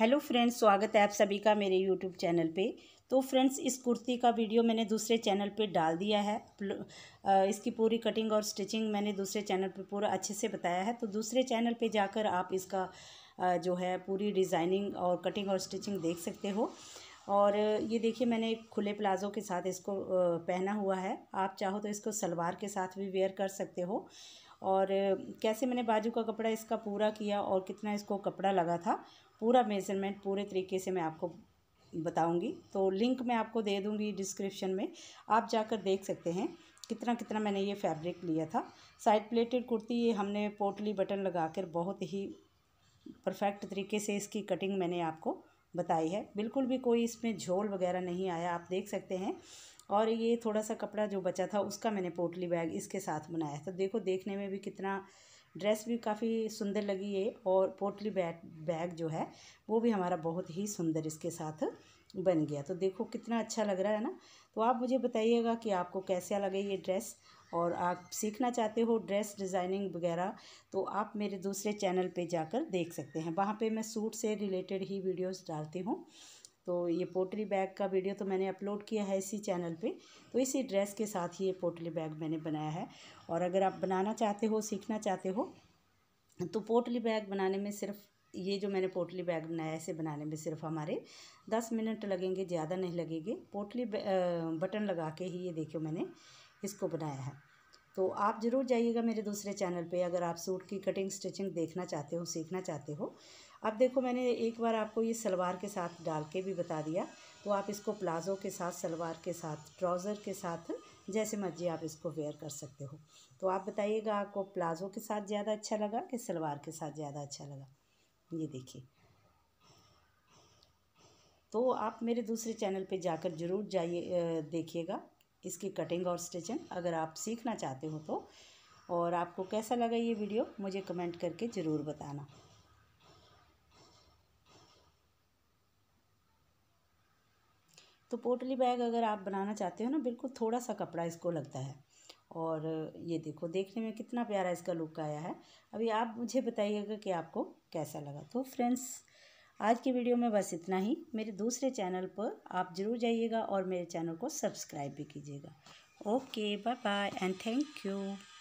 hello friends स्वागत है आप सभी का मेरे यूट्यूब चैनल पे तो फ्रेंड्स इस कुर्ती का वीडियो मैंने दूसरे चैनल पे डाल दिया है इसकी पूरी कटिंग और स्टिचिंग मैंने दूसरे चैनल पे पूरा अच्छे से बताया है तो दूसरे चैनल पे जाकर आप इसका जो है पूरी डिज़ाइनिंग और कटिंग और स्टिचिंग देख सकते हो और ये देखिए मैंने खुले प्लाज़ो के साथ इसको पहना हुआ है आप चाहो तो इसको सलवार के साथ भी वेयर कर सकते हो और कैसे मैंने बाजू का कपड़ा इसका पूरा किया और कितना इसको कपड़ा लगा था पूरा मेज़रमेंट पूरे तरीके से मैं आपको बताऊंगी तो लिंक मैं आपको दे दूंगी डिस्क्रिप्शन में आप जाकर देख सकते हैं कितना कितना मैंने ये फैब्रिक लिया था साइड प्लेटेड कुर्ती ये हमने पोटली बटन लगा कर बहुत ही परफेक्ट तरीके से इसकी कटिंग मैंने आपको बताई है बिल्कुल भी कोई इसमें झोल वगैरह नहीं आया आप देख सकते हैं और ये थोड़ा सा कपड़ा जो बचा था उसका मैंने पोटली बैग इसके साथ बनाया तो देखो देखने में भी कितना ड्रेस भी काफ़ी सुंदर लगी है और पोटली बैग बैग जो है वो भी हमारा बहुत ही सुंदर इसके साथ बन गया तो देखो कितना अच्छा लग रहा है ना तो आप मुझे बताइएगा कि आपको कैसा लगे ये ड्रेस और आप सीखना चाहते हो ड्रेस डिज़ाइनिंग वगैरह तो आप मेरे दूसरे चैनल पे जाकर देख सकते हैं वहाँ पे मैं सूट से रिलेटेड ही वीडियोस डालती हूँ तो ये पोटली बैग का वीडियो तो मैंने अपलोड किया है इसी चैनल पे तो इसी ड्रेस के साथ ही ये पोटली बैग मैंने बनाया है और अगर आप बनाना चाहते हो सीखना चाहते हो तो पोटली बैग बनाने में सिर्फ ये जो मैंने पोटली बैग बनाया है इसे बनाने में सिर्फ हमारे दस मिनट लगेंगे ज़्यादा नहीं लगेंगे पोटली बटन लगा के ही ये देखो मैंने इसको बनाया है तो आप ज़रूर जाइएगा मेरे दूसरे चैनल पे अगर आप सूट की कटिंग स्टिचिंग देखना चाहते हो सीखना चाहते हो अब देखो मैंने एक बार आपको ये सलवार के साथ डाल के भी बता दिया तो आप इसको प्लाज़ो के साथ सलवार के साथ ट्राउज़र के साथ जैसे मर्जी आप इसको वेयर कर सकते हो तो आप बताइएगा आपको प्लाज़ो के साथ ज़्यादा अच्छा लगा कि सलवार के साथ ज़्यादा अच्छा लगा ये देखिए तो आप मेरे दूसरे चैनल पे जाकर ज़रूर जाइए देखिएगा इसकी कटिंग और स्टिचिंग अगर आप सीखना चाहते हो तो और आपको कैसा लगा ये वीडियो मुझे कमेंट करके ज़रूर बताना तो पोटली बैग अगर आप बनाना चाहते हो ना बिल्कुल थोड़ा सा कपड़ा इसको लगता है और ये देखो देखने में कितना प्यारा इसका लुक आया है अभी आप मुझे बताइएगा कि आपको कैसा लगा तो फ्रेंड्स आज की वीडियो में बस इतना ही मेरे दूसरे चैनल पर आप ज़रूर जाइएगा और मेरे चैनल को सब्सक्राइब भी कीजिएगा okay bye bye and thank you